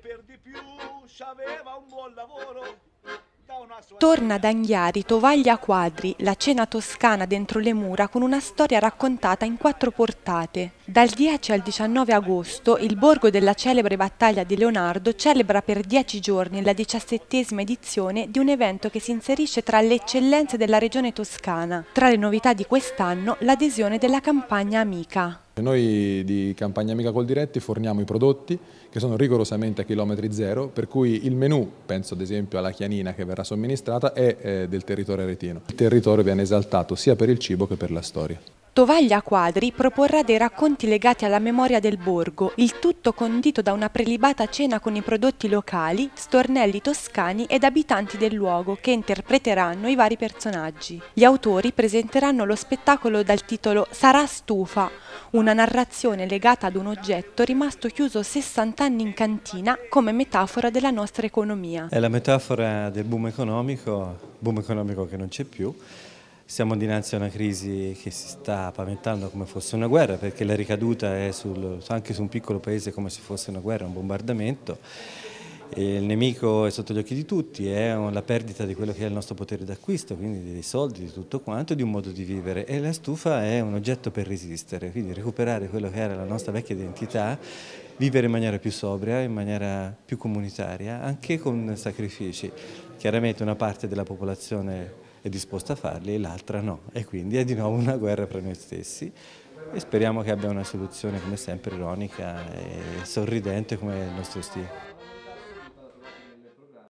per di più aveva un buon lavoro. Torna ad Anghiari, Tovaglia Quadri, la cena toscana dentro le mura con una storia raccontata in quattro portate. Dal 10 al 19 agosto il borgo della celebre battaglia di Leonardo celebra per dieci giorni la diciassettesima edizione di un evento che si inserisce tra le eccellenze della regione toscana. Tra le novità di quest'anno l'adesione della campagna Amica. E cioè, noi di Campagna Amica Col Diretti forniamo i prodotti che sono rigorosamente a chilometri zero, per cui il menù, penso ad esempio alla chianina che verrà somministrata, è eh, del territorio retino. Il territorio viene esaltato sia per il cibo che per la storia. Tovaglia Quadri proporrà dei racconti legati alla memoria del borgo, il tutto condito da una prelibata cena con i prodotti locali, stornelli toscani ed abitanti del luogo che interpreteranno i vari personaggi. Gli autori presenteranno lo spettacolo dal titolo Sarà stufa, una narrazione legata ad un oggetto rimasto chiuso 60 anni in cantina come metafora della nostra economia. È la metafora del boom economico, boom economico che non c'è più, siamo dinanzi a una crisi che si sta paventando come fosse una guerra perché la ricaduta è sul, anche su un piccolo paese come se fosse una guerra, un bombardamento. il nemico è sotto gli occhi di tutti, è la perdita di quello che è il nostro potere d'acquisto, quindi dei soldi, di tutto quanto, di un modo di vivere e la stufa è un oggetto per resistere, quindi recuperare quello che era la nostra vecchia identità, vivere in maniera più sobria, in maniera più comunitaria, anche con sacrifici. Chiaramente una parte della popolazione è disposta a farli e l'altra no. E quindi è di nuovo una guerra fra noi stessi e speriamo che abbia una soluzione come sempre ironica e sorridente come il nostro stile.